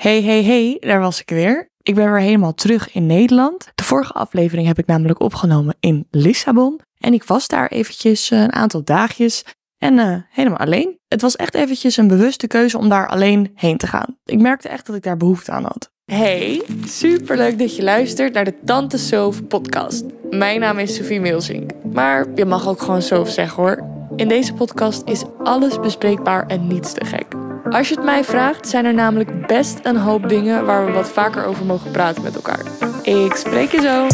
Hey, hey, hey, daar was ik weer. Ik ben weer helemaal terug in Nederland. De vorige aflevering heb ik namelijk opgenomen in Lissabon. En ik was daar eventjes eh, een aantal dagjes en eh, helemaal alleen. Het was echt eventjes een bewuste keuze om daar alleen heen te gaan. Ik merkte echt dat ik daar behoefte aan had. Hey, superleuk dat je luistert naar de Tante Soof podcast. Mijn naam is Sophie Milsink, maar je mag ook gewoon Soof zeggen hoor. In deze podcast is alles bespreekbaar en niets te gek. Als je het mij vraagt, zijn er namelijk best een hoop dingen waar we wat vaker over mogen praten met elkaar. Ik spreek je zo.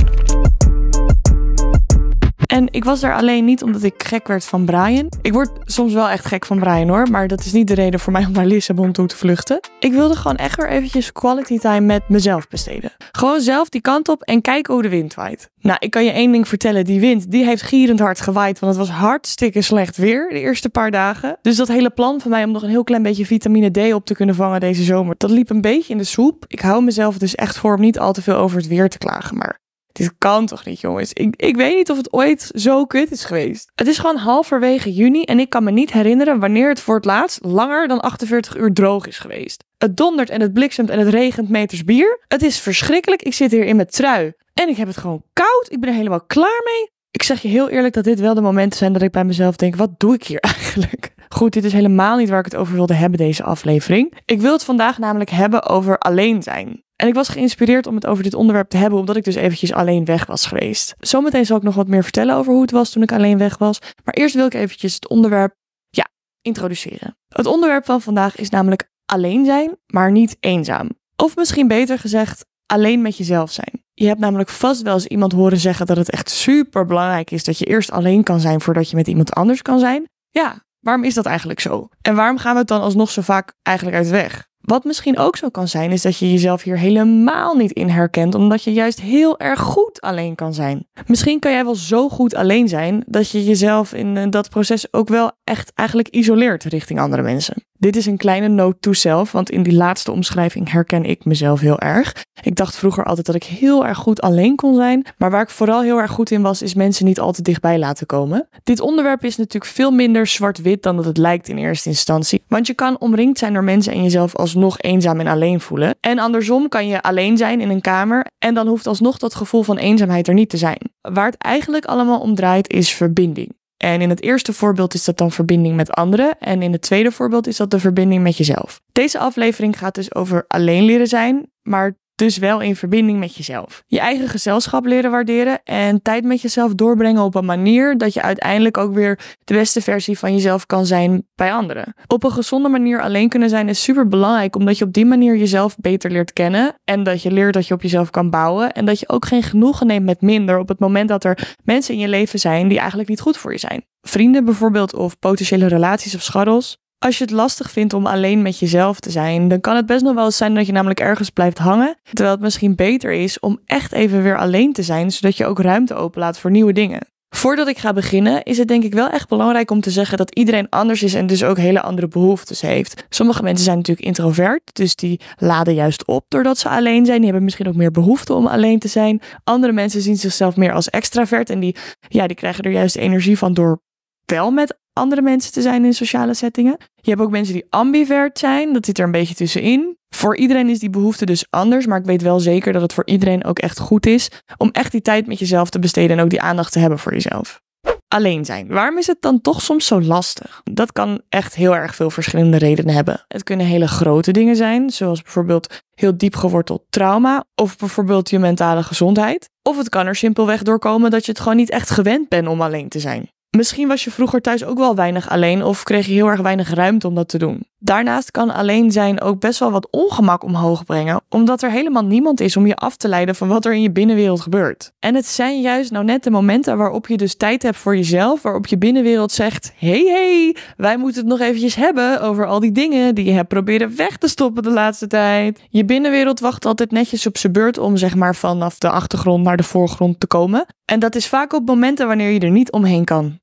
En ik was daar alleen niet omdat ik gek werd van Brian. Ik word soms wel echt gek van Brian hoor, maar dat is niet de reden voor mij om naar Lissabon toe te vluchten. Ik wilde gewoon echt weer eventjes quality time met mezelf besteden. Gewoon zelf die kant op en kijken hoe de wind waait. Nou, ik kan je één ding vertellen. Die wind, die heeft gierend hard gewaaid, want het was hartstikke slecht weer de eerste paar dagen. Dus dat hele plan van mij om nog een heel klein beetje vitamine D op te kunnen vangen deze zomer, dat liep een beetje in de soep. Ik hou mezelf dus echt voor om niet al te veel over het weer te klagen, maar dit kan toch niet, jongens? Ik, ik weet niet of het ooit zo kut is geweest. Het is gewoon halverwege juni en ik kan me niet herinneren wanneer het voor het laatst langer dan 48 uur droog is geweest. Het dondert en het bliksemt en het regent meters bier. Het is verschrikkelijk. Ik zit hier in mijn trui. En ik heb het gewoon koud. Ik ben er helemaal klaar mee. Ik zeg je heel eerlijk dat dit wel de momenten zijn dat ik bij mezelf denk: wat doe ik hier eigenlijk? Goed, dit is helemaal niet waar ik het over wilde hebben, deze aflevering. Ik wil het vandaag namelijk hebben over alleen zijn. En ik was geïnspireerd om het over dit onderwerp te hebben, omdat ik dus eventjes alleen weg was geweest. Zometeen zal ik nog wat meer vertellen over hoe het was toen ik alleen weg was. Maar eerst wil ik eventjes het onderwerp, ja, introduceren. Het onderwerp van vandaag is namelijk alleen zijn, maar niet eenzaam. Of misschien beter gezegd, alleen met jezelf zijn. Je hebt namelijk vast wel eens iemand horen zeggen dat het echt super belangrijk is dat je eerst alleen kan zijn voordat je met iemand anders kan zijn. Ja, waarom is dat eigenlijk zo? En waarom gaan we het dan alsnog zo vaak eigenlijk uit de weg? Wat misschien ook zo kan zijn, is dat je jezelf hier helemaal niet in herkent, omdat je juist heel erg goed alleen kan zijn. Misschien kan jij wel zo goed alleen zijn dat je jezelf in eh, dat proces ook wel echt eigenlijk isoleert richting andere mensen. Dit is een kleine note to self, want in die laatste omschrijving herken ik mezelf heel erg. Ik dacht vroeger altijd dat ik heel erg goed alleen kon zijn, maar waar ik vooral heel erg goed in was, is mensen niet al te dichtbij laten komen. Dit onderwerp is natuurlijk veel minder zwart-wit dan dat het lijkt in eerste instantie, want je kan omringd zijn door mensen en jezelf alsnog eenzaam en alleen voelen. En andersom kan je alleen zijn in een kamer en dan hoeft alsnog dat gevoel van eenzaamheid eenzaamheid er niet te zijn. Waar het eigenlijk allemaal om draait is verbinding. En in het eerste voorbeeld is dat dan verbinding met anderen. En in het tweede voorbeeld is dat de verbinding met jezelf. Deze aflevering gaat dus over alleen leren zijn. Maar dus wel in verbinding met jezelf. Je eigen gezelschap leren waarderen en tijd met jezelf doorbrengen op een manier dat je uiteindelijk ook weer de beste versie van jezelf kan zijn bij anderen. Op een gezonde manier alleen kunnen zijn is super belangrijk, omdat je op die manier jezelf beter leert kennen en dat je leert dat je op jezelf kan bouwen en dat je ook geen genoegen neemt met minder op het moment dat er mensen in je leven zijn die eigenlijk niet goed voor je zijn. Vrienden bijvoorbeeld of potentiële relaties of scharrels. Als je het lastig vindt om alleen met jezelf te zijn, dan kan het best nog wel eens zijn dat je namelijk ergens blijft hangen. Terwijl het misschien beter is om echt even weer alleen te zijn, zodat je ook ruimte openlaat voor nieuwe dingen. Voordat ik ga beginnen, is het denk ik wel echt belangrijk om te zeggen dat iedereen anders is en dus ook hele andere behoeftes heeft. Sommige mensen zijn natuurlijk introvert, dus die laden juist op doordat ze alleen zijn. Die hebben misschien ook meer behoefte om alleen te zijn. Andere mensen zien zichzelf meer als extravert en die, ja, die krijgen er juist energie van door wel met andere mensen te zijn in sociale settingen. Je hebt ook mensen die ambivert zijn, dat zit er een beetje tussenin. Voor iedereen is die behoefte dus anders, maar ik weet wel zeker dat het voor iedereen ook echt goed is om echt die tijd met jezelf te besteden en ook die aandacht te hebben voor jezelf. Alleen zijn. Waarom is het dan toch soms zo lastig? Dat kan echt heel erg veel verschillende redenen hebben. Het kunnen hele grote dingen zijn, zoals bijvoorbeeld heel diep geworteld trauma of bijvoorbeeld je mentale gezondheid. Of het kan er simpelweg doorkomen dat je het gewoon niet echt gewend bent om alleen te zijn. Misschien was je vroeger thuis ook wel weinig alleen of kreeg je heel erg weinig ruimte om dat te doen. Daarnaast kan alleen zijn ook best wel wat ongemak omhoog brengen, omdat er helemaal niemand is om je af te leiden van wat er in je binnenwereld gebeurt. En het zijn juist nou net de momenten waarop je dus tijd hebt voor jezelf, waarop je binnenwereld zegt: hey, hey, wij moeten het nog eventjes hebben over al die dingen die je hebt proberen weg te stoppen de laatste tijd. Je binnenwereld wacht altijd netjes op zijn beurt om zeg maar vanaf de achtergrond naar de voorgrond te komen. En dat is vaak op momenten wanneer je er niet omheen kan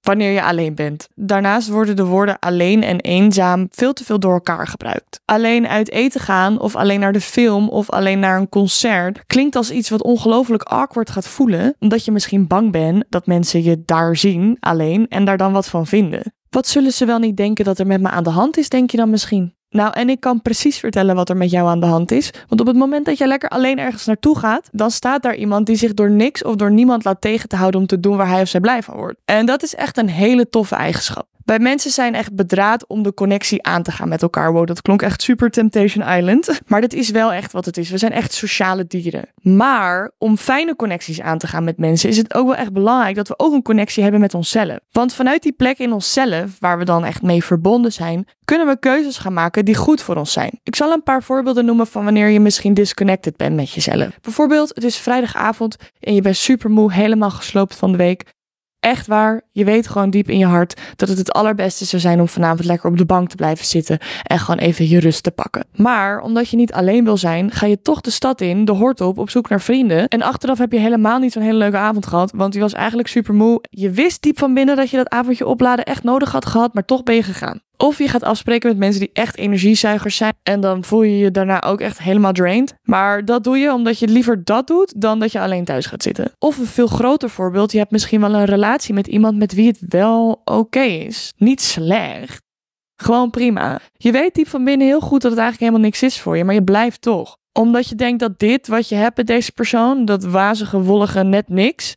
wanneer je alleen bent. Daarnaast worden de woorden alleen en eenzaam veel te veel door elkaar gebruikt. Alleen uit eten gaan of alleen naar de film of alleen naar een concert klinkt als iets wat ongelooflijk awkward gaat voelen, omdat je misschien bang bent dat mensen je daar zien alleen en daar dan wat van vinden. Wat zullen ze wel niet denken dat er met me aan de hand is, denk je dan misschien? Nou, en ik kan precies vertellen wat er met jou aan de hand is. Want op het moment dat jij lekker alleen ergens naartoe gaat, dan staat daar iemand die zich door niks of door niemand laat tegen te houden om te doen waar hij of zij blij van wordt. En dat is echt een hele toffe eigenschap. Bij mensen zijn echt bedraad om de connectie aan te gaan met elkaar. Wow, dat klonk echt super Temptation Island. Maar dat is wel echt wat het is. We zijn echt sociale dieren. Maar om fijne connecties aan te gaan met mensen, is het ook wel echt belangrijk dat we ook een connectie hebben met onszelf. Want vanuit die plek in onszelf, waar we dan echt mee verbonden zijn, kunnen we keuzes gaan maken die goed voor ons zijn. Ik zal een paar voorbeelden noemen van wanneer je misschien disconnected bent met jezelf. Bijvoorbeeld, het is vrijdagavond en je bent super moe, helemaal gesloopt van de week echt waar, je weet gewoon diep in je hart dat het het allerbeste zou zijn om vanavond lekker op de bank te blijven zitten en gewoon even je rust te pakken. Maar omdat je niet alleen wil zijn, ga je toch de stad in, de hort op, op zoek naar vrienden. En achteraf heb je helemaal niet zo'n hele leuke avond gehad, want je was eigenlijk super moe. Je wist diep van binnen dat je dat avondje opladen echt nodig had gehad, maar toch ben je gegaan. Of je gaat afspreken met mensen die echt energiezuigers zijn. En dan voel je je daarna ook echt helemaal drained. Maar dat doe je omdat je liever dat doet dan dat je alleen thuis gaat zitten. Of een veel groter voorbeeld. Je hebt misschien wel een relatie met iemand met wie het wel oké is. Niet slecht. Gewoon prima. Je weet diep van binnen heel goed dat het eigenlijk helemaal niks is voor je. Maar je blijft toch. Omdat je denkt dat dit wat je hebt met deze persoon. Dat wazige, wollige net niks.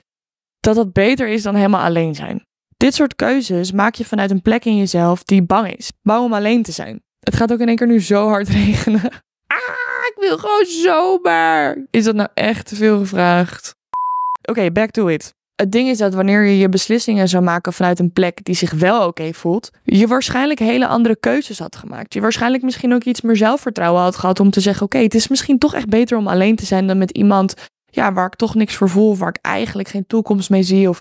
Dat dat beter is dan helemaal alleen zijn. Dit soort keuzes maak je vanuit een plek in jezelf die bang is. Bang om alleen te zijn. Het gaat ook in één keer nu zo hard regenen. Ah, ik wil gewoon zomer. Is dat nou echt te veel gevraagd? Oké, back to it. Het ding is dat wanneer je je beslissingen zou maken vanuit een plek die zich wel oké voelt, je waarschijnlijk hele andere keuzes had gemaakt. Je waarschijnlijk misschien ook iets meer zelfvertrouwen had gehad om te zeggen: oké, het is misschien toch echt beter om alleen te zijn dan met iemand ja, waar ik toch niks voor voel, waar ik eigenlijk geen toekomst mee zie of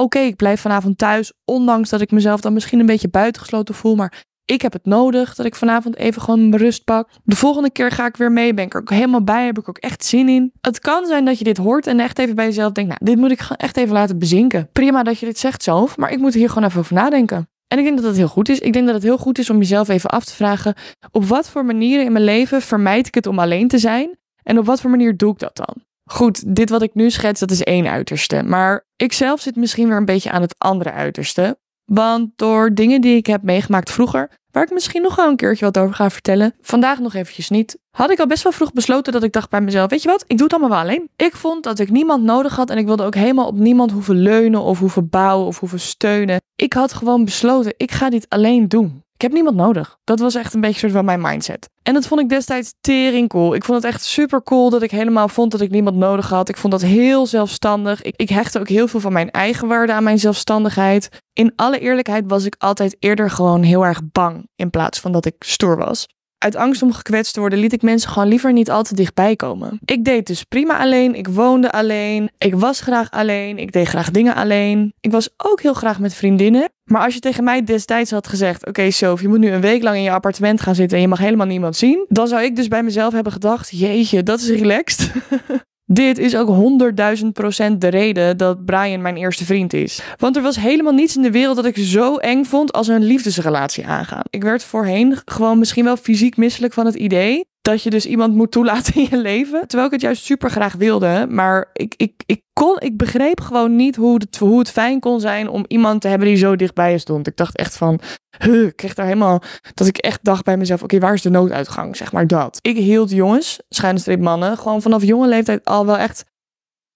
Oké, ik blijf vanavond thuis, ondanks dat ik mezelf dan misschien een beetje buitengesloten voel, maar ik heb het nodig dat ik vanavond even gewoon mijn rust pak. De volgende keer ga ik weer mee, ben ik er ook helemaal bij, heb ik ook echt zin in. Het kan zijn dat je dit hoort en echt even bij jezelf denkt, nou, dit moet ik echt even laten bezinken. Prima dat je dit zegt zelf, maar ik moet hier gewoon even over nadenken. En ik denk dat dat heel goed is. Ik denk dat het heel goed is om jezelf even af te vragen: op wat voor manieren in mijn leven vermijd ik het om alleen te zijn? En op wat voor manier doe ik dat dan? Goed, dit wat ik nu schets, dat is één uiterste. Maar ik zelf zit misschien weer een beetje aan het andere uiterste. Want door dingen die ik heb meegemaakt vroeger, waar ik misschien nog wel een keertje wat over ga vertellen, vandaag nog eventjes niet, had ik al best wel vroeg besloten dat ik dacht bij mezelf, weet je wat, ik doe het allemaal wel alleen. Ik vond dat ik niemand nodig had en ik wilde ook helemaal op niemand hoeven leunen of hoeven bouwen of hoeven steunen. Ik had gewoon besloten, ik ga dit alleen doen. Ik heb niemand nodig. Dat was echt een beetje soort van mijn mindset. En dat vond ik destijds tering cool. Ik vond het echt super cool dat ik helemaal vond dat ik niemand nodig had. Ik vond dat heel zelfstandig. Ik, ik hechtte ook heel veel van mijn eigen waarde aan mijn zelfstandigheid. In alle eerlijkheid was ik altijd eerder gewoon heel erg bang in plaats van dat ik stoer was. Uit angst om gekwetst te worden liet ik mensen gewoon liever niet al te dichtbij komen. Ik deed dus prima alleen, ik woonde alleen, ik was graag alleen, ik deed graag dingen alleen. Ik was ook heel graag met vriendinnen. Maar als je tegen mij destijds had gezegd: Oké, okay, je moet nu een week lang in je appartement gaan zitten en je mag helemaal niemand zien. Dan zou ik dus bij mezelf hebben gedacht: Jeetje, dat is relaxed. Dit is ook 100.000 procent de reden dat Brian mijn eerste vriend is. Want er was helemaal niets in de wereld dat ik zo eng vond als een liefdesrelatie aangaan. Ik werd voorheen gewoon misschien wel fysiek misselijk van het idee dat je dus iemand moet toelaten in je leven. Terwijl ik het juist super graag wilde. Maar ik, ik, ik, kon, ik begreep gewoon niet hoe het, hoe het fijn kon zijn om iemand te hebben die zo dichtbij je stond. Ik dacht echt van, huh, ik kreeg daar helemaal. Dat ik echt dacht bij mezelf: oké, waar is de nooduitgang? Zeg maar dat. Ik hield jongens, schuine mannen, gewoon vanaf jonge leeftijd al wel echt.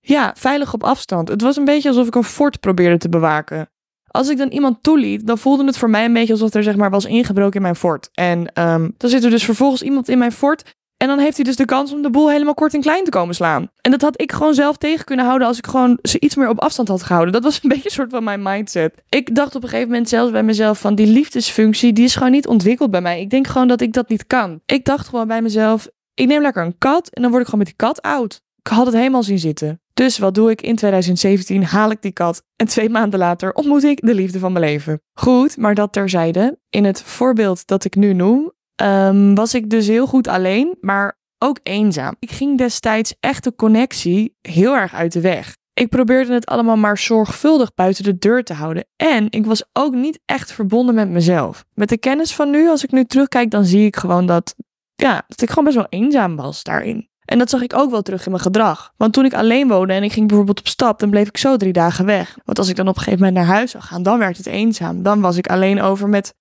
Ja, veilig op afstand. Het was een beetje alsof ik een fort probeerde te bewaken als ik dan iemand toeliet, dan voelde het voor mij een beetje alsof er zeg maar was ingebroken in mijn fort. En ehm, dan zit er dus vervolgens iemand in mijn fort. En dan heeft hij dus de kans om de boel helemaal kort en klein te komen slaan. En dat had ik gewoon zelf tegen kunnen houden als ik gewoon ze iets meer op afstand had gehouden. Dat was een beetje een soort van mijn mindset. Ik dacht op een gegeven moment zelfs bij mezelf van die liefdesfunctie, die is gewoon niet ontwikkeld bij mij. Ik denk gewoon dat ik dat niet kan. Ik dacht gewoon bij mezelf, ik neem lekker een kat en dan word ik gewoon met die kat oud. Ik had het helemaal zien zitten. Dus wat doe ik? In 2017 haal ik die kat en twee maanden later ontmoet ik de liefde van mijn leven. Goed, maar dat terzijde. In het voorbeeld dat ik nu noem, ehm, was ik dus heel goed alleen, maar ook eenzaam. Ik ging destijds echt de connectie heel erg uit de weg. Ik probeerde het allemaal maar zorgvuldig buiten de deur te houden. En ik was ook niet echt verbonden met mezelf. Met de kennis van nu, als ik nu terugkijk, dan zie ik gewoon dat, ja, dat ik gewoon best wel eenzaam was daarin. En dat zag ik ook wel terug in mijn gedrag. Want toen ik alleen woonde en ik ging bijvoorbeeld op stap, dan bleef ik zo drie dagen weg. Want als ik dan op een gegeven moment naar huis zou gaan, dan werd het eenzaam. Dan was ik alleen over met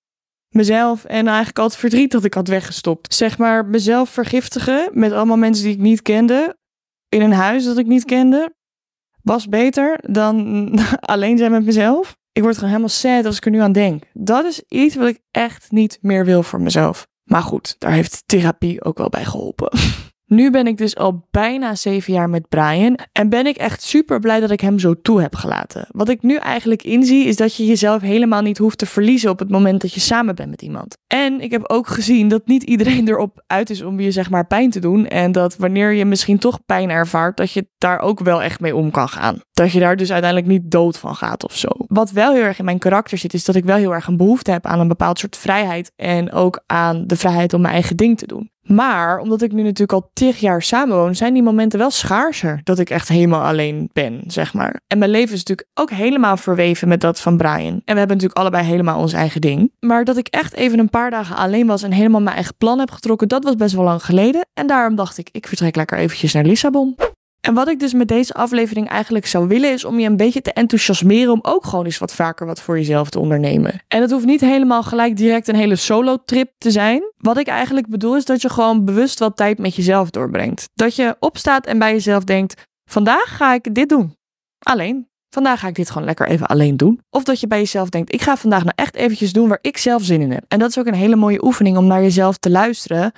mezelf en eigenlijk al het verdriet dat ik had weggestopt. Zeg maar mezelf vergiftigen met allemaal mensen die ik niet kende, in een huis dat ik niet kende, was beter dan alleen zijn met mezelf. Ik word gewoon helemaal sad als ik er nu aan denk. Dat is iets wat ik echt niet meer wil voor mezelf. Maar goed, daar heeft therapie ook wel bij geholpen. Nu ben ik dus al bijna zeven jaar met Brian en ben ik echt super blij dat ik hem zo toe heb gelaten. Wat ik nu eigenlijk inzie is dat je jezelf helemaal niet hoeft te verliezen op het moment dat je samen bent met iemand. En ik heb ook gezien dat niet iedereen erop uit is om je zeg maar pijn te doen en dat wanneer je misschien toch pijn ervaart, dat je daar ook wel echt mee om kan gaan. Dat je daar dus uiteindelijk niet dood van gaat of zo. Wat wel heel erg in mijn karakter zit, is dat ik wel heel erg een behoefte heb aan een bepaald soort vrijheid en ook aan de vrijheid om mijn eigen ding te doen. Maar omdat ik nu natuurlijk al tig jaar samenwoon, zijn die momenten wel schaarser. Dat ik echt helemaal alleen ben, zeg maar. En mijn leven is natuurlijk ook helemaal verweven met dat van Brian. En we hebben natuurlijk allebei helemaal ons eigen ding. Maar dat ik echt even een paar dagen alleen was en helemaal mijn eigen plan heb getrokken, dat was best wel lang geleden. En daarom dacht ik, ik vertrek lekker eventjes naar Lissabon. En wat ik dus met deze aflevering eigenlijk zou willen, is om je een beetje te enthousiasmeren om ook gewoon eens wat vaker wat voor jezelf te ondernemen. En het hoeft niet helemaal gelijk direct een hele solo-trip te zijn. Wat ik eigenlijk bedoel is dat je gewoon bewust wat tijd met jezelf doorbrengt. Dat je opstaat en bij jezelf denkt: vandaag ga ik dit doen. Alleen. Vandaag ga ik dit gewoon lekker even alleen doen. Of dat je bij jezelf denkt: ik ga vandaag nou echt eventjes doen waar ik zelf zin in heb. En dat is ook een hele mooie oefening om naar jezelf te luisteren.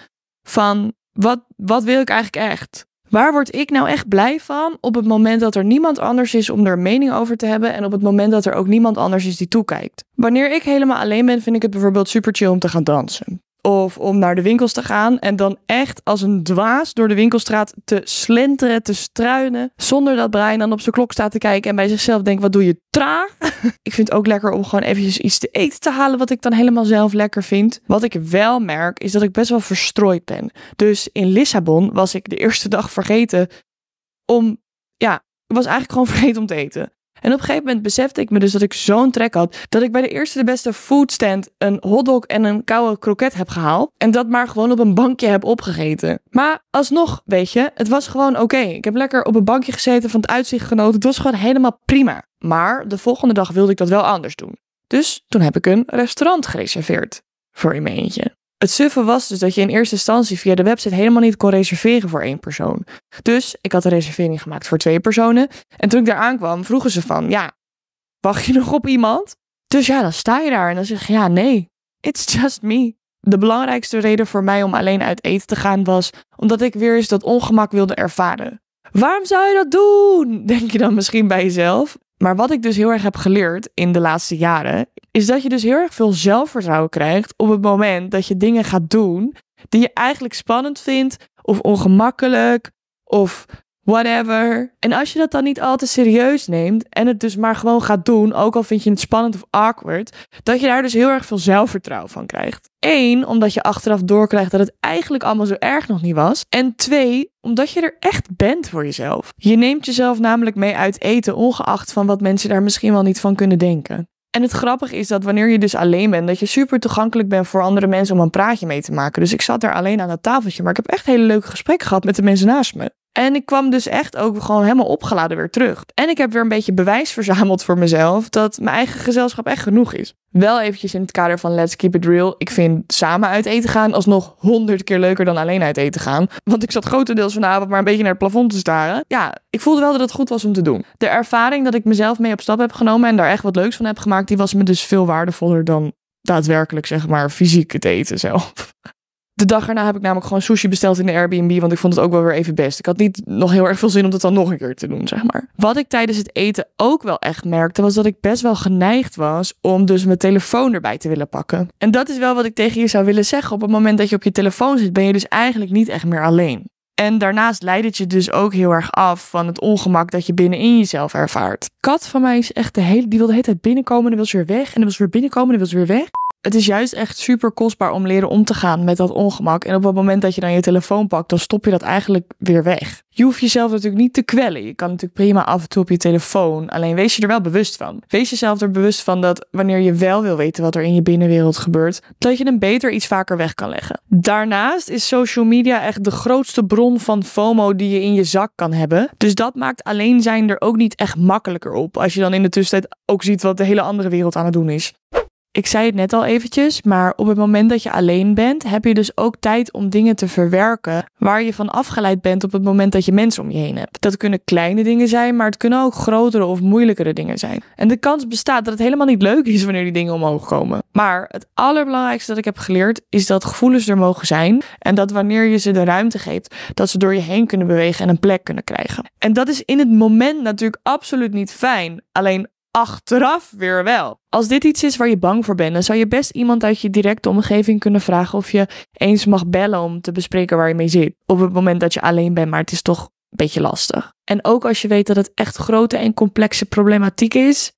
Van wat, wat wil ik eigenlijk echt? Waar word ik nou echt blij van op het moment dat er niemand anders is om er mening over te hebben en op het moment dat er ook niemand anders is die toekijkt? Wanneer ik helemaal alleen ben, vind ik het bijvoorbeeld super chill om te gaan dansen of om naar de winkels te gaan en dan echt als een dwaas door de winkelstraat te slenteren, te struinen, zonder dat Brian dan op zijn klok staat te kijken en bij zichzelf denkt, wat doe je traag? ik vind het ook lekker om gewoon eventjes iets te eten te halen wat ik dan helemaal zelf lekker vind. Wat ik wel merk is dat ik best wel verstrooid ben. Dus in Lissabon was ik de eerste dag vergeten om, ja, ik was eigenlijk gewoon vergeten om te eten. En op een gegeven moment besefte ik me dus dat ik zo'n trek had. Dat ik bij de eerste de beste foodstand een hotdog en een koude kroket heb gehaald. En dat maar gewoon op een bankje heb opgegeten. Maar alsnog, weet je, het was gewoon oké. Ik heb lekker op een bankje gezeten, van het uitzicht genoten. Het was gewoon helemaal prima. Maar de volgende dag wilde ik dat wel anders doen. Dus toen heb ik een restaurant gereserveerd. Voor in mijn eentje. Het suffe was dus dat je in eerste instantie via de website helemaal niet kon reserveren voor één persoon. Dus ik had een reservering gemaakt voor twee personen. En toen ik daar aankwam, vroegen ze van, ja, wacht je nog op iemand? Dus ja, dan sta je daar en dan zeg je, ja, nee, it's just me. De belangrijkste reden voor mij om alleen uit eten te gaan was omdat ik weer eens dat ongemak wilde ervaren. Waarom zou je dat doen? Denk je dan misschien bij jezelf? Maar wat ik dus heel erg heb geleerd in de laatste jaren, is dat je dus heel erg veel zelfvertrouwen krijgt op het moment dat je dingen gaat doen die je eigenlijk spannend vindt of ongemakkelijk of whatever. En als je dat dan niet al te serieus neemt en het dus maar gewoon gaat doen, ook al vind je het spannend of awkward, dat je daar dus heel erg veel zelfvertrouwen van krijgt. Eén, omdat je achteraf doorkrijgt dat het eigenlijk allemaal zo erg nog niet was. En twee, omdat je er echt bent voor jezelf. Je neemt jezelf namelijk mee uit eten, ongeacht van wat mensen daar misschien wel niet van kunnen denken. En het grappige is dat wanneer je dus alleen bent, dat je super toegankelijk bent voor andere mensen om een praatje mee te maken. Dus ik zat daar alleen aan het tafeltje, maar ik heb echt hele leuke gesprekken gehad met de mensen naast me. En ik kwam dus echt ook gewoon helemaal opgeladen weer terug. En ik heb weer een beetje bewijs verzameld voor mezelf dat mijn eigen gezelschap echt genoeg is. Wel eventjes in het kader van let's keep it real. Ik vind samen uit eten gaan alsnog honderd keer leuker dan alleen uit eten gaan. Want ik zat grotendeels vanavond maar een beetje naar het plafond te staren. Ja, ik voelde wel dat het goed was om te doen. De ervaring dat ik mezelf mee op stap heb genomen en daar echt wat leuks van heb gemaakt, die was me dus veel waardevoller dan daadwerkelijk, zeg maar, fysiek het eten zelf de dag erna heb ik namelijk gewoon sushi besteld in de Airbnb, want ik vond het ook wel weer even best. Ik had niet nog heel erg veel zin om dat dan nog een keer te doen, zeg maar. Wat ik tijdens het eten ook wel echt merkte, was dat ik best wel geneigd was om dus mijn telefoon erbij te willen pakken. En dat is wel wat ik tegen je zou willen zeggen. Op het moment dat je op je telefoon zit, ben je dus eigenlijk niet echt meer alleen. En daarnaast leidt het je dus ook heel erg af van het ongemak dat je binnenin jezelf ervaart. Kat van mij is echt de hele, die wilde hele tijd binnenkomen, en dan wil ze weer weg, en dan was weer binnenkomen, en dan wil ze weer weg het is juist echt super kostbaar om leren om te gaan met dat ongemak. En op het moment dat je dan je telefoon pakt, dan stop je dat eigenlijk weer weg. Je hoeft jezelf natuurlijk niet te kwellen. Je kan natuurlijk prima af en toe op je telefoon. Alleen wees je er wel bewust van. Wees jezelf er bewust van dat wanneer je wel wil weten wat er in je binnenwereld gebeurt, dat je hem beter iets vaker weg kan leggen. Daarnaast is social media echt de grootste bron van FOMO die je in je zak kan hebben. Dus dat maakt alleen zijn er ook niet echt makkelijker op. Als je dan in de tussentijd ook ziet wat de hele andere wereld aan het doen is ik zei het net al eventjes, maar op het moment dat je alleen bent, heb je dus ook tijd om dingen te verwerken waar je van afgeleid bent op het moment dat je mensen om je heen hebt. Dat kunnen kleine dingen zijn, maar het kunnen ook grotere of moeilijkere dingen zijn. En de kans bestaat dat het helemaal niet leuk is wanneer die dingen omhoog komen. Maar het allerbelangrijkste dat ik heb geleerd is dat gevoelens er mogen zijn en dat wanneer je ze de ruimte geeft, dat ze door je heen kunnen bewegen en een plek kunnen krijgen. En dat is in het moment natuurlijk absoluut niet fijn. Alleen achteraf weer wel. Als dit iets is waar je bang voor bent, dan zou je best iemand uit je directe omgeving kunnen vragen of je eens mag bellen om te bespreken waar je mee zit. Op het moment dat je alleen bent, maar het is toch een beetje lastig. En ook als je weet dat het echt grote en complexe problematiek is,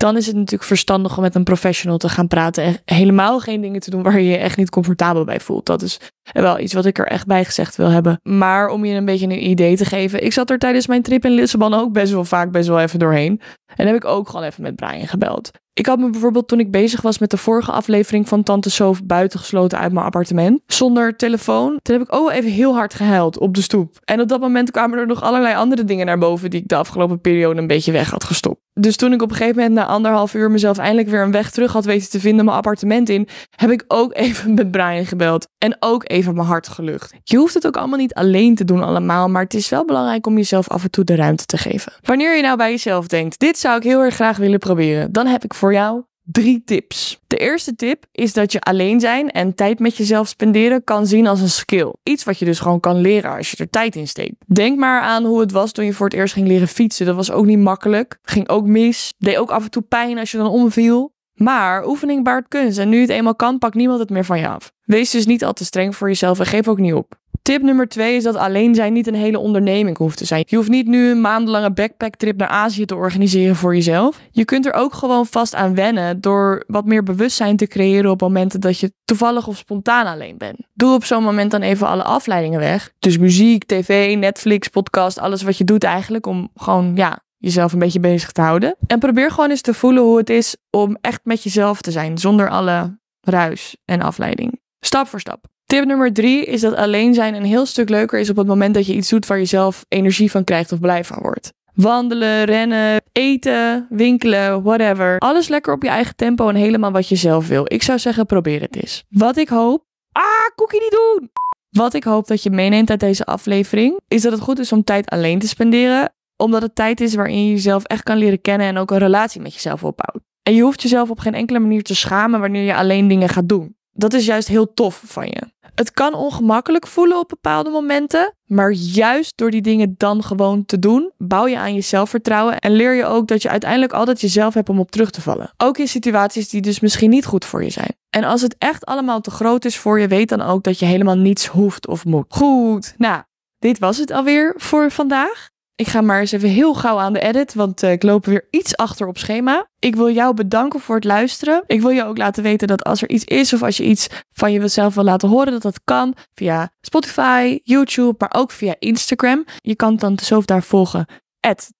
dan is het natuurlijk verstandig om met een professional te gaan praten. En helemaal geen dingen te doen waar je je echt niet comfortabel bij voelt. Dat is wel iets wat ik er echt bij gezegd wil hebben. Maar om je een beetje een idee te geven. Ik zat er tijdens mijn trip in Lissabon ook best wel vaak best wel even doorheen. En heb ik ook gewoon even met Brian gebeld. Ik had me bijvoorbeeld toen ik bezig was met de vorige aflevering van Tante buiten buitengesloten uit mijn appartement. Zonder telefoon. Toen heb ik ook oh, even heel hard gehuild op de stoep. En op dat moment kwamen er nog allerlei andere dingen naar boven die ik de afgelopen periode een beetje weg had gestopt. Dus toen ik op een gegeven moment na anderhalf uur mezelf eindelijk weer een weg terug had weten te vinden mijn appartement in, heb ik ook even met Brian gebeld. En ook even mijn hart gelucht. Je hoeft het ook allemaal niet alleen te doen allemaal, maar het is wel belangrijk om jezelf af en toe de ruimte te geven. Wanneer je nou bij jezelf denkt, dit zou ik heel erg graag willen proberen, dan heb ik voor jou drie tips. De eerste tip is dat je alleen zijn en tijd met jezelf spenderen kan zien als een skill. Iets wat je dus gewoon kan leren als je er tijd in steekt. Denk maar aan hoe het was toen je voor het eerst ging leren fietsen. Dat was ook niet makkelijk. Ging ook mis. Deed ook af en toe pijn als je dan omviel. Maar oefening baart kunst en nu het eenmaal kan, pakt niemand het meer van je af. Wees dus niet al te streng voor jezelf en geef ook niet op. Tip nummer twee is dat alleen zijn niet een hele onderneming hoeft te zijn. Je hoeft niet nu een maandenlange backpacktrip naar Azië te organiseren voor jezelf. Je kunt er ook gewoon vast aan wennen door wat meer bewustzijn te creëren op momenten dat je toevallig of spontaan alleen bent. Doe op zo'n moment dan even alle afleidingen weg. Dus muziek, tv, Netflix, podcast, alles wat je doet eigenlijk om gewoon ja, jezelf een beetje bezig te houden. En probeer gewoon eens te voelen hoe het is om echt met jezelf te zijn, zonder alle ruis en afleiding. Stap voor stap. Tip nummer drie is dat alleen zijn een heel stuk leuker is op het moment dat je iets doet waar je zelf energie van krijgt of blij van wordt. Wandelen, rennen, eten, winkelen, whatever. Alles lekker op je eigen tempo en helemaal wat je zelf wil. Ik zou zeggen, probeer het eens. Wat ik hoop. Ah, koekie niet doen! Wat ik hoop dat je meeneemt uit deze aflevering is dat het goed is om tijd alleen te spenderen omdat het tijd is waarin je jezelf echt kan leren kennen en ook een relatie met jezelf opbouwt. En je hoeft jezelf op geen enkele manier te schamen wanneer je alleen dingen gaat doen. Dat is juist heel tof van je. Het kan ongemakkelijk voelen op bepaalde momenten, maar juist door die dingen dan gewoon te doen, bouw je aan je zelfvertrouwen en leer je ook dat je uiteindelijk altijd jezelf hebt om op terug te vallen. Ook in situaties die dus misschien niet goed voor je zijn. En als het echt allemaal te groot is voor je, weet dan ook dat je helemaal niets hoeft of moet. Goed, nou, dit was het alweer voor vandaag. Ik ga maar eens even heel gauw aan de edit, want eh, ik loop weer iets achter op schema. Ik wil jou bedanken voor het luisteren. Ik wil je ook laten weten dat als er iets is of als je iets van jezelf wil laten horen, dat dat kan via Spotify, YouTube, maar ook via Instagram. Je kan Tante Sof daar volgen,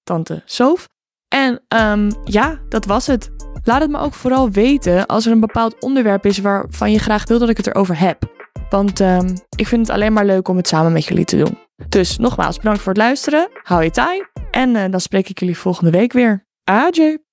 Tante En ehm, ja, dat was het. Laat het me ook vooral weten als er een bepaald onderwerp is waarvan je graag wil dat ik het erover heb. Want ehm, ik vind het alleen maar leuk om het samen met jullie te doen. Dus nogmaals, bedankt voor het luisteren. Hou je taai. En eh, dan spreek ik jullie volgende week weer. Adieu.